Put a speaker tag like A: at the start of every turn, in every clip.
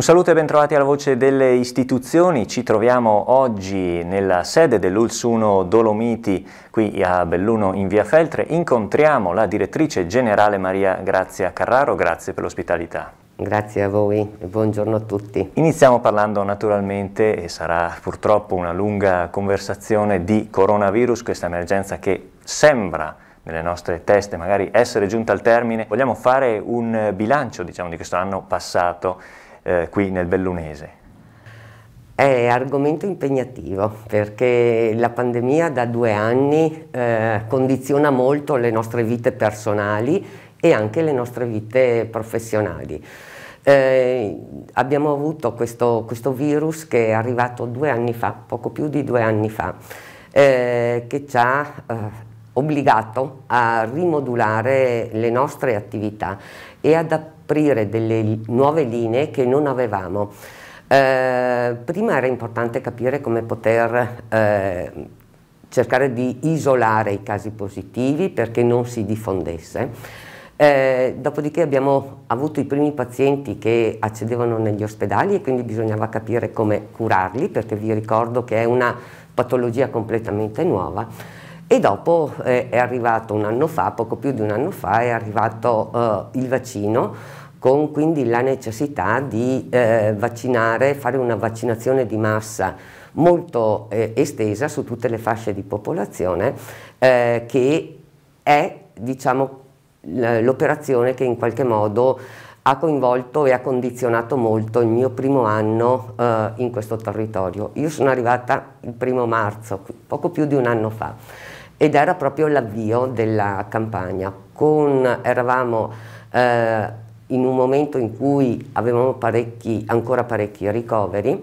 A: Un saluto e bentrovati alla voce delle istituzioni, ci troviamo oggi nella sede dell'Ulsuno Dolomiti qui a Belluno in via Feltre, incontriamo la direttrice generale Maria Grazia Carraro, grazie per l'ospitalità. Grazie a voi buongiorno a tutti. Iniziamo parlando naturalmente, e sarà purtroppo una lunga conversazione, di coronavirus, questa emergenza che sembra nelle nostre teste magari essere giunta al termine. Vogliamo fare un bilancio diciamo, di questo anno passato eh, qui nel Bellunese? È argomento impegnativo
B: perché la pandemia da due anni eh, condiziona molto le nostre vite personali e anche le nostre vite professionali. Eh, abbiamo avuto questo, questo, virus che è arrivato due anni fa, poco più di due anni fa, eh, che ci ha eh, obbligato a rimodulare le nostre attività e adattare aprire delle nuove linee che non avevamo. Eh, prima era importante capire come poter eh, cercare di isolare i casi positivi perché non si diffondesse. Eh, dopodiché abbiamo avuto i primi pazienti che accedevano negli ospedali e quindi bisognava capire come curarli perché vi ricordo che è una patologia completamente nuova e dopo eh, è arrivato un anno fa, poco più di un anno fa, è arrivato eh, il vaccino con quindi la necessità di eh, vaccinare, fare una vaccinazione di massa molto eh, estesa su tutte le fasce di popolazione eh, che è diciamo, l'operazione che in qualche modo ha coinvolto e ha condizionato molto il mio primo anno eh, in questo territorio. Io sono arrivata il primo marzo, poco più di un anno fa, ed era proprio l'avvio della campagna. Con, eravamo eh, in un momento in cui avevamo parecchi, ancora parecchi ricoveri,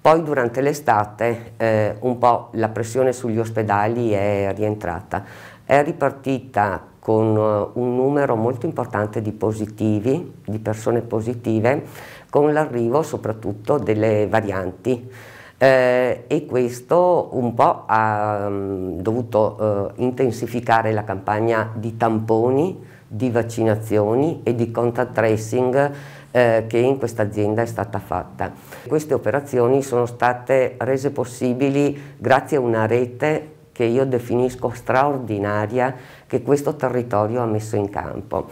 B: poi durante l'estate eh, un po' la pressione sugli ospedali è rientrata, è ripartita con eh, un numero molto importante di positivi, di persone positive, con l'arrivo soprattutto delle varianti. Eh, e questo un po' ha um, dovuto uh, intensificare la campagna di tamponi di vaccinazioni e di contact tracing eh, che in questa azienda è stata fatta. Queste operazioni sono state rese possibili grazie a una rete che io definisco straordinaria che questo territorio ha messo in campo.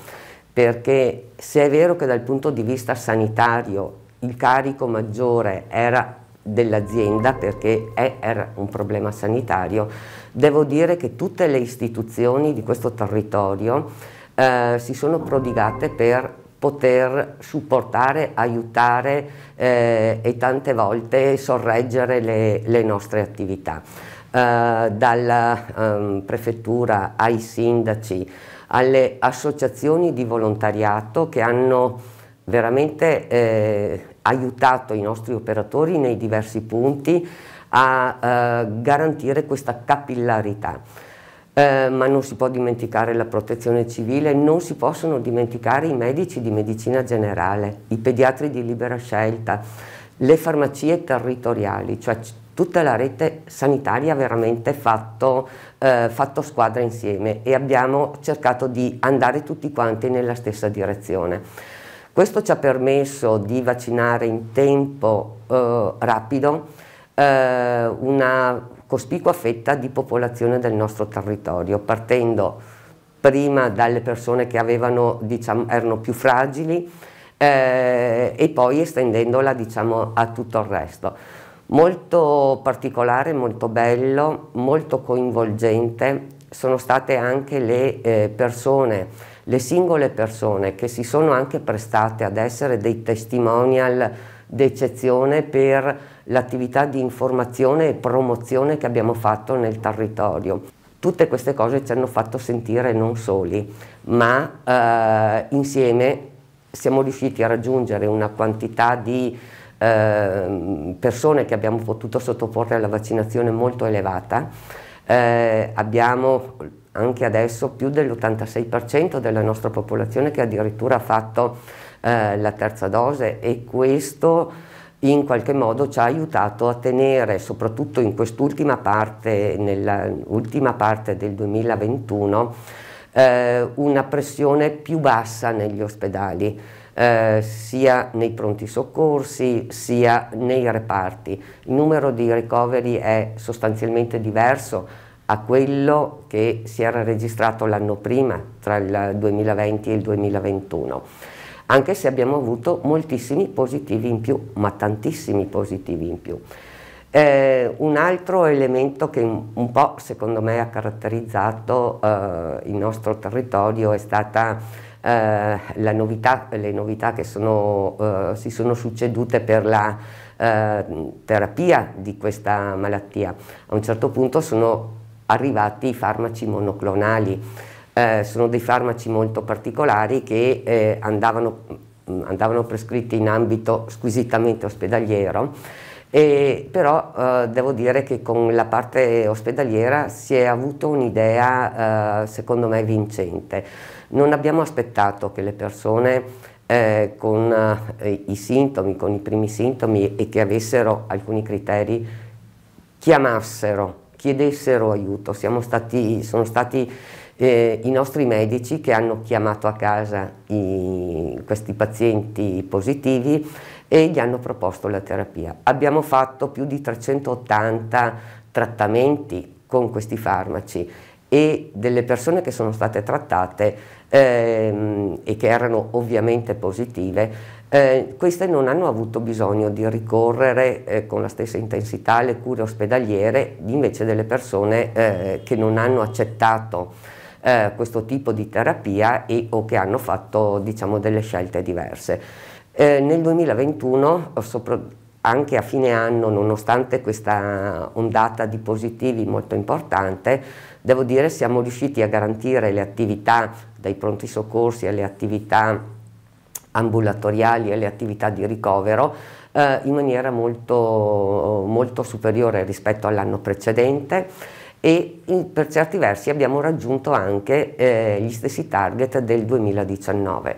B: Perché se è vero che dal punto di vista sanitario il carico maggiore era dell'azienda perché è, era un problema sanitario, devo dire che tutte le istituzioni di questo territorio eh, si sono prodigate per poter supportare, aiutare eh, e tante volte sorreggere le, le nostre attività. Eh, dalla ehm, prefettura ai sindaci, alle associazioni di volontariato che hanno veramente eh, aiutato i nostri operatori nei diversi punti a eh, garantire questa capillarità eh, ma non si può dimenticare la protezione civile, non si possono dimenticare i medici di medicina generale, i pediatri di libera scelta, le farmacie territoriali, cioè tutta la rete sanitaria ha veramente fatto, eh, fatto squadra insieme e abbiamo cercato di andare tutti quanti nella stessa direzione. Questo ci ha permesso di vaccinare in tempo eh, rapido, eh, una cospicua fetta di popolazione del nostro territorio, partendo prima dalle persone che avevano, diciamo, erano più fragili eh, e poi estendendola diciamo, a tutto il resto. Molto particolare, molto bello, molto coinvolgente sono state anche le eh, persone, le singole persone che si sono anche prestate ad essere dei testimonial d'eccezione per l'attività di informazione e promozione che abbiamo fatto nel territorio. Tutte queste cose ci hanno fatto sentire non soli, ma eh, insieme siamo riusciti a raggiungere una quantità di eh, persone che abbiamo potuto sottoporre alla vaccinazione molto elevata. Eh, abbiamo anche adesso più dell'86% della nostra popolazione che addirittura ha fatto eh, la terza dose e questo in qualche modo ci ha aiutato a tenere, soprattutto in quest'ultima parte, nell'ultima parte del 2021, eh, una pressione più bassa negli ospedali. Eh, sia nei pronti soccorsi sia nei reparti. Il numero di ricoveri è sostanzialmente diverso a quello che si era registrato l'anno prima, tra il 2020 e il 2021 anche se abbiamo avuto moltissimi positivi in più, ma tantissimi positivi in più. Eh, un altro elemento che un po' secondo me ha caratterizzato eh, il nostro territorio è stata eh, novità, le novità che sono, eh, si sono succedute per la eh, terapia di questa malattia. A un certo punto sono arrivati i farmaci monoclonali eh, sono dei farmaci molto particolari che eh, andavano, mm, andavano, prescritti in ambito squisitamente ospedaliero, e, però eh, devo dire che con la parte ospedaliera si è avuto un'idea eh, secondo me vincente. Non abbiamo aspettato che le persone eh, con eh, i sintomi, con i primi sintomi e che avessero alcuni criteri chiamassero, chiedessero aiuto, Siamo stati, sono stati eh, i nostri medici che hanno chiamato a casa i, questi pazienti positivi e gli hanno proposto la terapia. Abbiamo fatto più di 380 trattamenti con questi farmaci e delle persone che sono state trattate ehm, e che erano ovviamente positive, eh, queste non hanno avuto bisogno di ricorrere eh, con la stessa intensità alle cure ospedaliere invece delle persone eh, che non hanno accettato eh, questo tipo di terapia e, o che hanno fatto diciamo, delle scelte diverse. Eh, nel 2021, anche a fine anno, nonostante questa ondata di positivi molto importante, devo dire siamo riusciti a garantire le attività dai pronti soccorsi alle attività ambulatoriali e alle attività di ricovero eh, in maniera molto, molto superiore rispetto all'anno precedente e in, per certi versi abbiamo raggiunto anche eh, gli stessi target del 2019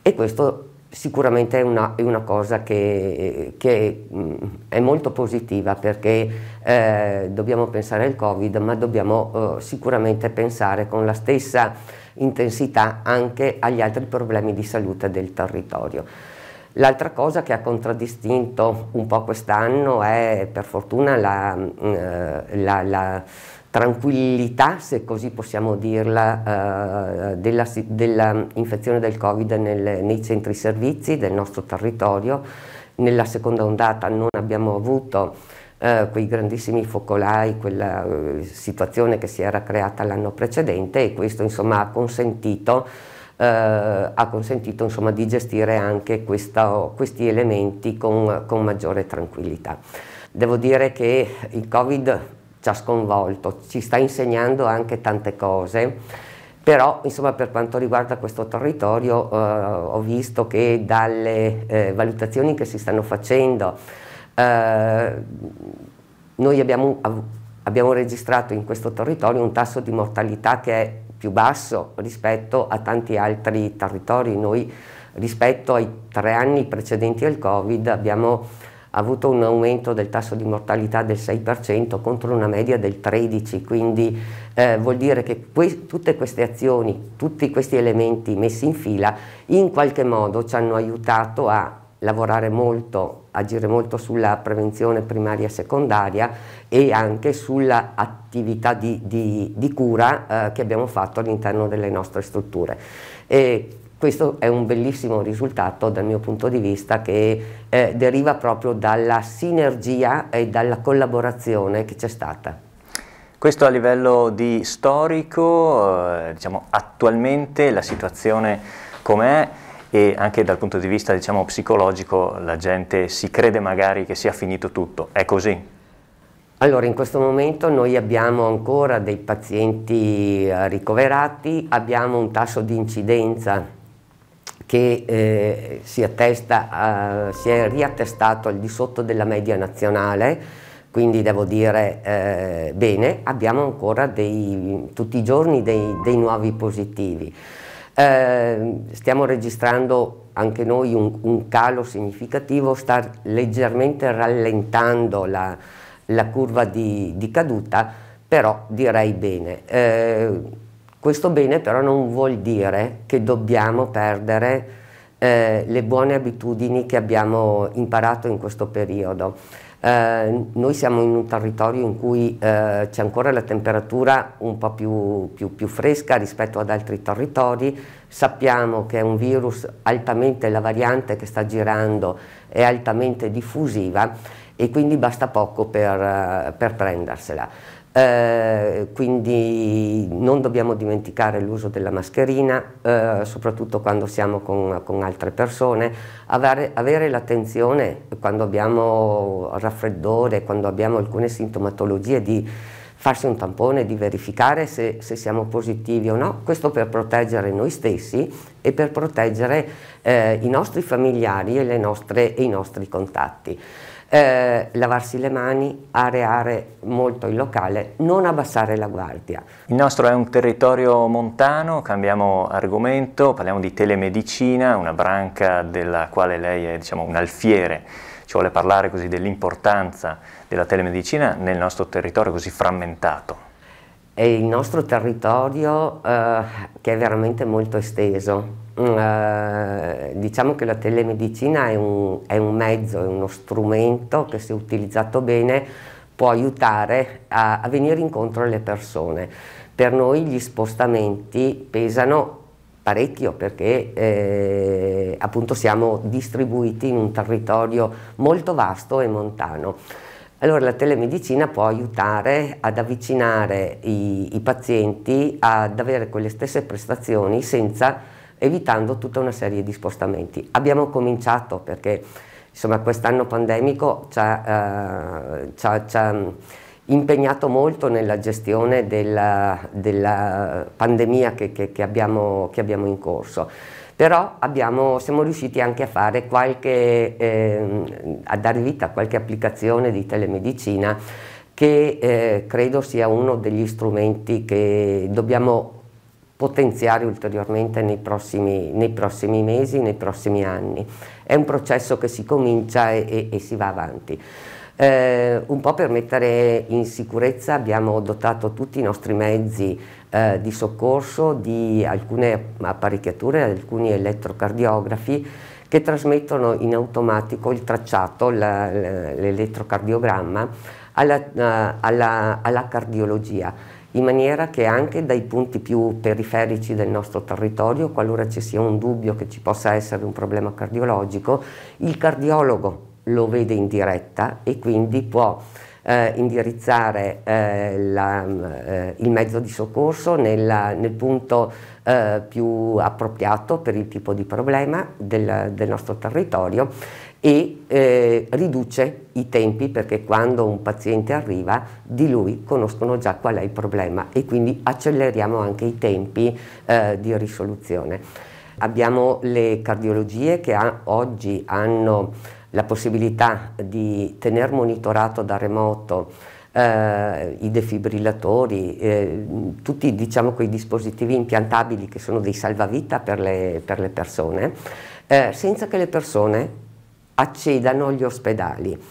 B: e questo sicuramente è una, è una cosa che, che mh, mm, è molto positiva perché eh, dobbiamo pensare al Covid ma dobbiamo eh, sicuramente pensare con la stessa intensità anche agli altri problemi di salute del territorio. L'altra cosa che ha contraddistinto un po' quest'anno è per fortuna la, mm, eh, la, la tranquillità, se così possiamo dirla, eh, della, della, infezione del Covid nel, nei centri servizi del nostro territorio. Nella seconda ondata non abbiamo avuto eh, quei grandissimi focolai, quella eh, situazione che si era creata l'anno precedente e questo insomma, ha consentito, eh, ha consentito insomma, di gestire anche questo, questi elementi con, con maggiore tranquillità. Devo dire che il Covid ci ha sconvolto, ci sta insegnando anche tante cose, però insomma, per quanto riguarda questo territorio eh, ho visto che dalle eh, valutazioni che si stanno facendo eh, noi abbiamo, abbiamo registrato in questo territorio un tasso di mortalità che è più basso rispetto a tanti altri territori. Noi rispetto ai tre anni precedenti al Covid abbiamo ha avuto un aumento del tasso di mortalità del 6% contro una media del 13%, quindi eh, vuol dire che que tutte queste azioni, tutti questi elementi messi in fila in qualche modo ci hanno aiutato a lavorare molto, agire molto sulla prevenzione primaria e secondaria e anche sull'attività di, di, di, cura eh, che abbiamo fatto all'interno delle nostre strutture. E questo è un bellissimo risultato dal mio punto di vista che eh, deriva proprio dalla sinergia e dalla collaborazione che c'è
A: stata. Questo a livello di storico, eh, diciamo, attualmente la situazione com'è e anche dal punto di vista diciamo, psicologico la gente si crede magari che sia finito tutto, è così? Allora, in
B: questo momento noi abbiamo ancora dei pazienti eh, ricoverati, abbiamo un tasso di incidenza che eh, si, attesta, eh, si, è riattestato al di sotto della media nazionale, quindi devo dire eh, bene, abbiamo ancora dei, tutti i giorni dei, dei nuovi positivi. Eh, stiamo registrando anche noi un, un calo significativo, sta leggermente rallentando la, la curva di, di, caduta, però direi bene eh, questo bene però non vuol dire che dobbiamo perdere eh, le buone abitudini che abbiamo imparato in questo periodo. Eh, noi siamo in un territorio in cui eh, c'è ancora la temperatura un po' più, più, più, fresca rispetto ad altri territori, sappiamo che è un virus altamente, la variante che sta girando è altamente diffusiva e quindi basta poco per, eh, per prendersela. Eh, quindi non dobbiamo dimenticare l'uso della mascherina, eh, soprattutto quando siamo con, con altre persone, avere, avere l'attenzione quando abbiamo raffreddore, quando abbiamo alcune sintomatologie di farsi un tampone, di verificare se, se, siamo positivi o no, questo per proteggere noi stessi e per proteggere eh, i nostri familiari e, nostre, e i nostri contatti eh, lavarsi le mani, areare molto
A: il locale, non abbassare la guardia. Il nostro è un territorio montano, cambiamo argomento, parliamo di telemedicina, una branca della quale lei è diciamo, un alfiere ci vuole parlare così dell'importanza della telemedicina nel nostro territorio così frammentato? È il nostro territorio eh, che è
B: veramente molto esteso, Mm. Eh, diciamo che la telemedicina è un, è un, mezzo, è uno strumento che se utilizzato bene può aiutare a, a, venire incontro alle persone. Per noi gli spostamenti pesano parecchio perché eh, appunto siamo distribuiti in un territorio molto vasto e montano. Allora la telemedicina può aiutare ad avvicinare i, i pazienti ad avere quelle stesse prestazioni senza evitando tutta una serie di spostamenti. Abbiamo cominciato perché insomma, quest'anno pandemico ci ha, eh, ci ha, ci ha mm, impegnato molto nella gestione della, della pandemia che, che, che, abbiamo, che, abbiamo, in corso. Però abbiamo, siamo riusciti anche a, qualche, eh, a dare vita a qualche applicazione di telemedicina che eh, credo sia uno degli strumenti che dobbiamo potenziare ulteriormente nei prossimi, nei prossimi, mesi, nei prossimi anni. È un processo che si comincia e, e, e si va avanti. Eh, un po' per mettere in sicurezza abbiamo dotato tutti i nostri mezzi eh, di soccorso di alcune apparecchiature, alcuni elettrocardiografi che trasmettono in automatico il tracciato, l'elettrocardiogramma alla, eh, alla, alla cardiologia in maniera che anche dai punti più periferici del nostro territorio, qualora ci sia un dubbio che ci possa essere un problema cardiologico, il cardiologo lo vede in diretta e quindi può eh, indirizzare eh, la, mm, eh, il mezzo di soccorso nella, nel punto eh, più appropriato per il tipo di problema del, del nostro territorio e eh, riduce i tempi perché quando un paziente arriva di lui conoscono già qual è il problema e quindi acceleriamo anche i tempi eh, di risoluzione. Abbiamo le cardiologie che ha, oggi hanno la possibilità di tenere monitorato da remoto eh, i defibrillatori, eh, tutti diciamo, quei dispositivi impiantabili che sono dei salvavita per le, per le persone, eh, senza che le persone accedano agli ospedali.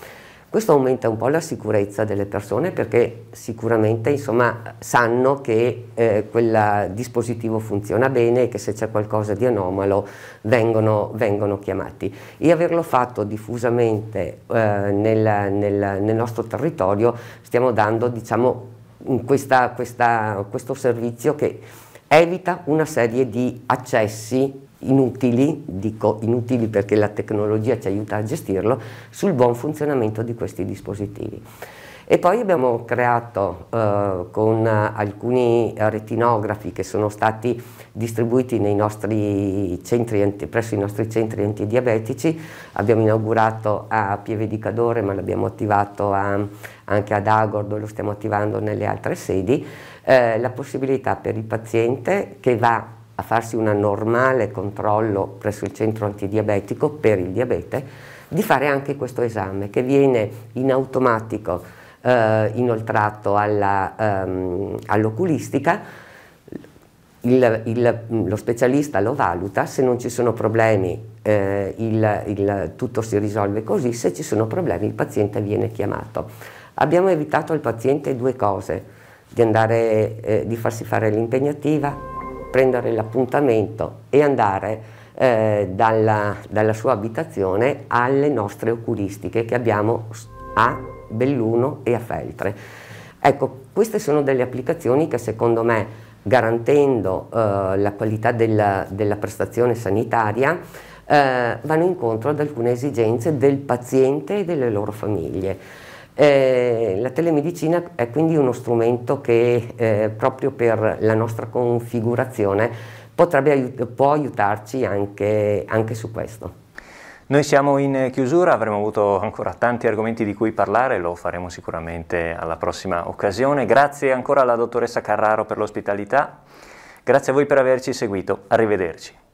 B: Questo aumenta un po' la sicurezza delle persone perché sicuramente insomma, sanno che eh, quel dispositivo funziona bene e che se c'è qualcosa di anomalo vengono, vengono, chiamati. E averlo fatto diffusamente eh, nel, nel, nel, nostro territorio stiamo dando diciamo, questa, questa, questo servizio che evita una serie di accessi inutili, dico inutili perché la tecnologia ci aiuta a gestirlo, sul buon funzionamento di questi dispositivi. E poi abbiamo creato eh, con alcuni retinografi che sono stati distribuiti centri, presso i nostri centri antidiabetici, abbiamo inaugurato a Pieve di Cadore ma l'abbiamo attivato a, anche ad Agordo, lo stiamo attivando nelle altre sedi, eh, la possibilità per il paziente che va a farsi un normale controllo presso il centro antidiabetico per il diabete, di fare anche questo esame che viene in automatico eh, inoltrato ehm, all'oculistica. Ehm, all lo specialista lo valuta, se non ci sono problemi eh, il, il, tutto si risolve così, se ci sono problemi il paziente viene chiamato. Abbiamo evitato al paziente due cose, di, andare, eh, di farsi fare l'impegnativa prendere l'appuntamento e andare eh, dalla, dalla, sua abitazione alle nostre oculistiche che abbiamo a Belluno e a Feltre. Ecco, queste sono delle applicazioni che secondo me, garantendo eh, la qualità della, della prestazione sanitaria, eh, vanno incontro ad alcune esigenze del paziente e delle loro famiglie. Eh, la telemedicina è quindi uno strumento che eh, proprio per la nostra configurazione
A: potrebbe, aiut può aiutarci anche, anche su questo. Noi siamo in chiusura, avremo avuto ancora tanti argomenti di cui parlare, lo faremo sicuramente alla prossima occasione. Grazie ancora alla dottoressa Carraro per l'ospitalità, grazie a voi per averci seguito, arrivederci.